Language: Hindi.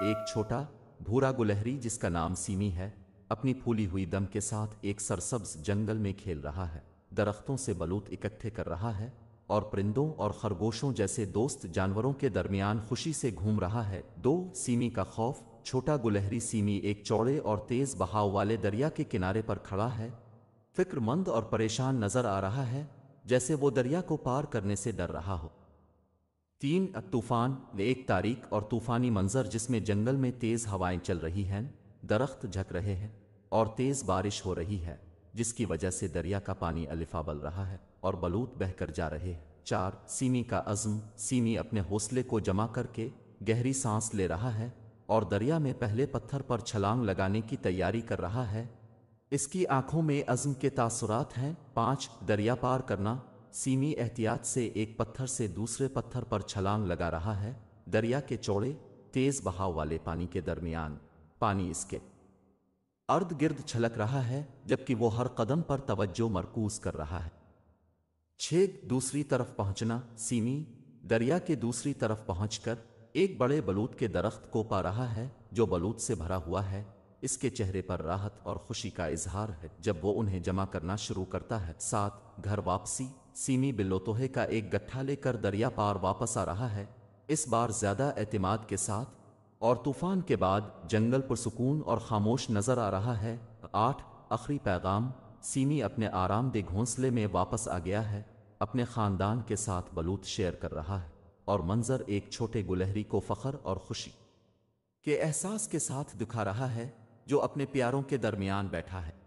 एक छोटा भूरा गुलहरी जिसका नाम सीमी है अपनी फूली हुई दम के साथ एक सरसब्ज जंगल में खेल रहा है दरख्तों से बलूत इकट्ठे कर रहा है और परिंदों और खरगोशों जैसे दोस्त जानवरों के दरमियान खुशी से घूम रहा है दो सीमी का खौफ छोटा गुलहरी सीमी एक चौड़े और तेज बहाव वाले दरिया के किनारे पर खड़ा है फिक्रमंद और परेशान नजर आ रहा है जैसे वो दरिया को पार करने से डर रहा हो तीन तूफान एक तारीख और तूफानी मंजर जिसमें जंगल में तेज हवाएं चल रही हैं दरख्त झक रहे हैं और तेज बारिश हो रही है जिसकी वजह से दरिया का पानी अलिफा बल रहा है और बलूत बहकर जा रहे हैं चार सीमी का अज्म सीमी अपने हौसले को जमा करके गहरी सांस ले रहा है और दरिया में पहले पत्थर पर छलांग लगाने की तैयारी कर रहा है इसकी आंखों में अज़्म के तासुरात हैं पांच दरिया पार करना सीमी एहतियात से एक पत्थर से दूसरे पत्थर पर छलांग लगा रहा है दरिया के चौड़े तेज बहाव वाले पानी के दरमियान पानी इसके अर्द गिर्द छलक रहा है जबकि वो हर कदम पर तवज्जो मरकूज कर रहा है छेद दूसरी तरफ पहुंचना सीमी दरिया के दूसरी तरफ पहुंचकर एक बड़े बलूत के दरख्त को पा रहा है जो बलूत से भरा हुआ है इसके चेहरे पर राहत और खुशी का इजहार है जब वो उन्हें जमा करना शुरू करता है साथ घर वापसी सीमी बिल्लोतोहे का एक गट्ठा लेकर दरिया पार वापस आ रहा है इस बार ज्यादा एतमाद के साथ और तूफान के बाद जंगल पुरसकून और खामोश नजर आ रहा है आठ आखिरी पैगाम सीमी अपने आरामदेह घोंसले में वापस आ गया है अपने खानदान के साथ बलूत शेयर कर रहा है और मंजर एक छोटे गुलहरी को फखर और खुशी के एहसास के साथ दिखा रहा है जो अपने प्यारों के दरमियान बैठा है